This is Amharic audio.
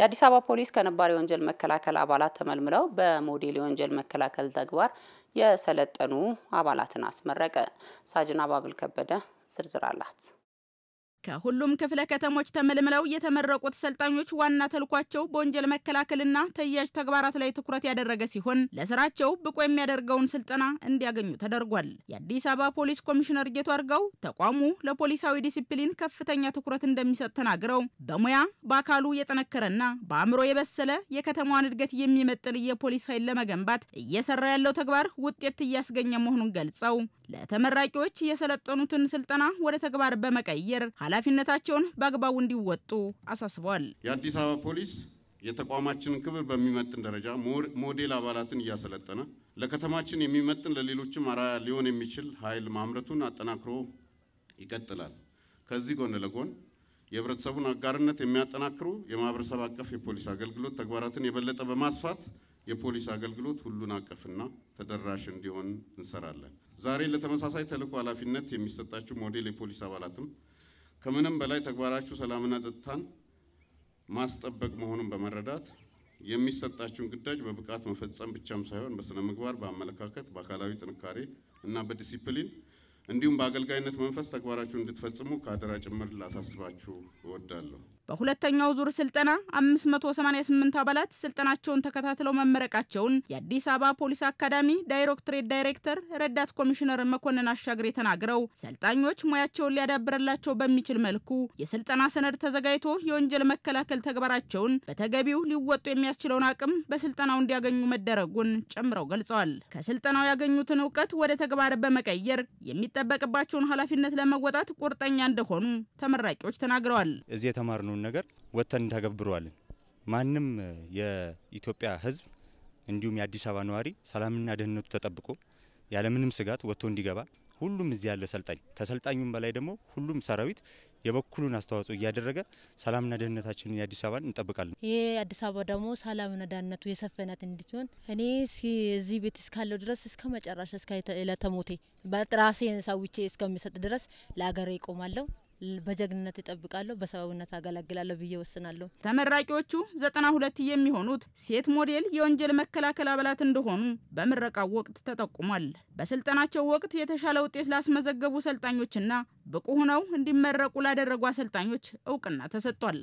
የአዲስ አበባ ፖሊስ ከነባር የወንጀል መከላከል አባላት ተመልምለው በሞዴል የወንጀል መከላከል ተግባር የሰለጠኑ አባላትን አስመረቀ። ሳጅን አባብል ከበደ ዝርዝር አላት። ከሁሉም ክፍለ ከተሞች ተመልምለው የተመረቁት ሰልጣኞች ዋና ተልኳቸው በወንጀል መከላከልና ተያዥ ተግባራት ላይ ትኩረት ያደረገ ሲሆን ለስራቸው ብቁ የሚያደርገውን ስልጠና እንዲያገኙ ተደርጓል። የአዲስ አበባ ፖሊስ ኮሚሽነር ጌቱ አርጋው ተቋሙ ለፖሊሳዊ ዲሲፕሊን ከፍተኛ ትኩረት እንደሚሰጥ ተናግረው በሙያ በአካሉ የጠነከረና በአእምሮ የበሰለ የከተማዋን እድገት የሚመጥን የፖሊስ ኃይል ለመገንባት እየሰራ ያለው ተግባር ውጤት እያስገኘ መሆኑን ገልጸው ለተመራቂዎች የሰለጠኑትን ስልጠና ወደ ተግባር በመቀየር ኃላፊነታቸውን በአግባቡ እንዲወጡ አሳስቧል። የአዲስ አበባ ፖሊስ የተቋማችንን ክብር በሚመጥን ደረጃ ሞዴል አባላትን እያሰለጠነ ለከተማችን የሚመጥን ለሌሎችም አርአያ ሊሆን የሚችል ኃይል ማምረቱን አጠናክሮ ይቀጥላል። ከዚህ ጎን ለጎን የህብረተሰቡን አጋርነት የሚያጠናክሩ የማህበረሰብ አቀፍ የፖሊስ አገልግሎት ተግባራትን የበለጠ በማስፋት የፖሊስ አገልግሎት ሁሉን አቀፍና ተደራሽ እንዲሆን እንሰራለን። ዛሬ ለተመሳሳይ ተልዕኮ ኃላፊነት የሚሰጣችሁ ሞዴል የፖሊስ አባላትም ከምንም በላይ ተግባራችሁ ሰላምና ጸጥታን ማስጠበቅ መሆኑን በመረዳት የሚሰጣችሁን ግዳጅ በብቃት መፈጸም ብቻም ሳይሆን በስነ ምግባር፣ በአመለካከት፣ በአካላዊ ጥንካሬ እና በዲሲፕሊን እንዲሁም በአገልጋይነት መንፈስ ተግባራችሁን እንድትፈጽሙ ከአደራ ጭምር ላሳስባችሁ እወዳለሁ። በሁለተኛው ዙር ስልጠና 588 አባላት ስልጠናቸውን ተከታትለው መመረቃቸውን የአዲስ አበባ ፖሊስ አካዳሚ ዳይሬክቶሬት ዳይሬክተር ረዳት ኮሚሽነር መኮንን አሻግሬ ተናግረው ሰልጣኞች ሙያቸውን ሊያዳብረላቸው በሚችል መልኩ የስልጠና ሰነድ ተዘጋጅቶ የወንጀል መከላከል ተግባራቸውን በተገቢው ሊወጡ የሚያስችለውን አቅም በስልጠናው እንዲያገኙ መደረጉን ጨምረው ገልጸዋል። ከስልጠናው ያገኙትን እውቀት ወደ ተግባር በመቀየር የሚጠበቅባቸውን ኃላፊነት ለመወጣት ቁርጠኛ እንደሆኑ ተመራቂዎች ተናግረዋል። እዚህ የተማርነው ያለውን ነገር ወጥተን እንተገብረዋለን። ማንም የኢትዮጵያ ህዝብ እንዲሁም የአዲስ አበባ ነዋሪ ሰላምና ደህንነቱ ተጠብቆ ያለምንም ስጋት ወጥቶ እንዲገባ ሁሉም እዚህ ያለ ሰልጣኝ ከሰልጣኙም በላይ ደግሞ ሁሉም ሰራዊት የበኩሉን አስተዋጽኦ እያደረገ ሰላምና ደህንነታችንን የአዲስ አበባን እንጠብቃለን። ይህ አዲስ አበባ ደግሞ ሰላምና ደህንነቱ የሰፈነት እንድትሆን እኔ እዚህ ቤት እስካለው ድረስ እስከ መጨረሻ እስከ ዕለተ ሞቴ ሰውቼ እስከሚሰጥ ድረስ ለአገሬ ይቆማለሁ። በጀግንነት ይጠብቃለሁ፣ በሰብአዊነት አገላግላለሁ ብዬ ወስናለሁ። ተመራቂዎቹ ዘጠና ሁለት የሚሆኑት ሴት ሞዴል የወንጀል መከላከል አባላት እንደሆኑ በምረቃው ወቅት ተጠቁሟል። በስልጠናቸው ወቅት የተሻለ ውጤት ላስመዘገቡ ሰልጣኞችና ብቁ ሆነው እንዲመረቁ ላደረጉ አሰልጣኞች እውቅና ተሰጥቷል።